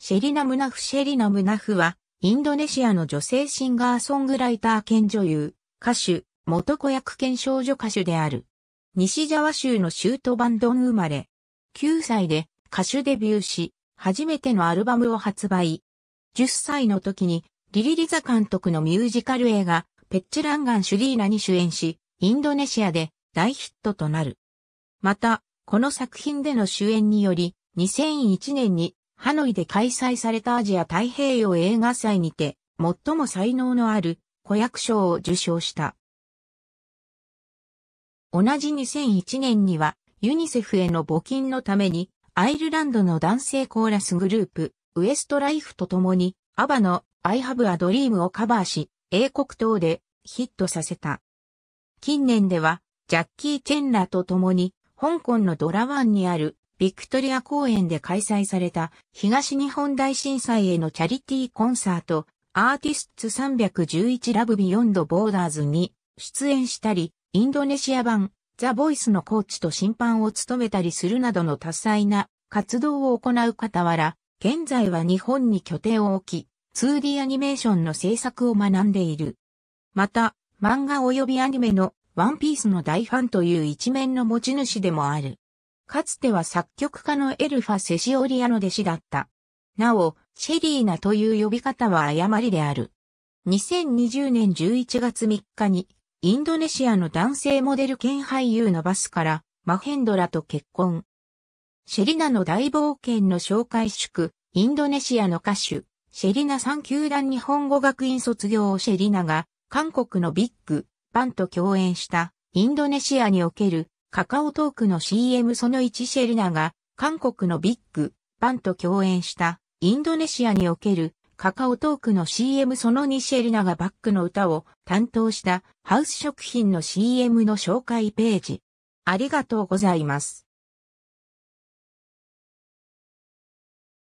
シェリナ・ムナフシェリナ・ムナフは、インドネシアの女性シンガーソングライター兼女優、歌手、元子役兼少女歌手である。西ジャワ州のシュートバンドン生まれ。9歳で歌手デビューし、初めてのアルバムを発売。10歳の時に、リリリザ監督のミュージカル映画、ペッチランガン・シュリーナに主演し、インドネシアで大ヒットとなる。また、この作品での主演により、2001年にハノイで開催されたアジア太平洋映画祭にて、最も才能のある子役賞を受賞した。同じ2001年には、ユニセフへの募金のために、アイルランドの男性コーラスグループ、ウエストライフと共に、アバの I Have a Dream をカバーし、英国等でヒットさせた。近年では、ジャッキー・チェンラと共に、香港のドラワンにあるビクトリア公園で開催された東日本大震災へのチャリティーコンサート、アーティスツ311ラブビヨンドボーダーズに出演したり、インドネシア版ザ・ボイスのコーチと審判を務めたりするなどの多彩な活動を行う傍ら、現在は日本に拠点を置き、2D アニメーションの制作を学んでいる。また、漫画及びアニメのワンピースの大ファンという一面の持ち主でもある。かつては作曲家のエルファ・セシオリアの弟子だった。なお、シェリーナという呼び方は誤りである。2020年11月3日に、インドネシアの男性モデル兼俳優のバスから、マヘンドラと結婚。シェリナの大冒険の紹介宿、インドネシアの歌手、シェリナ3球団日本語学院卒業をシェリナが、韓国のビッグ、バンと共演した、インドネシアにおけるカカオトークの CM その1シェルナが、韓国のビッグ、バンと共演した、インドネシアにおける、カカオトークの CM その2シェルナがバックの歌を担当したハウス食品の CM の紹介ページ。ありがとうございます。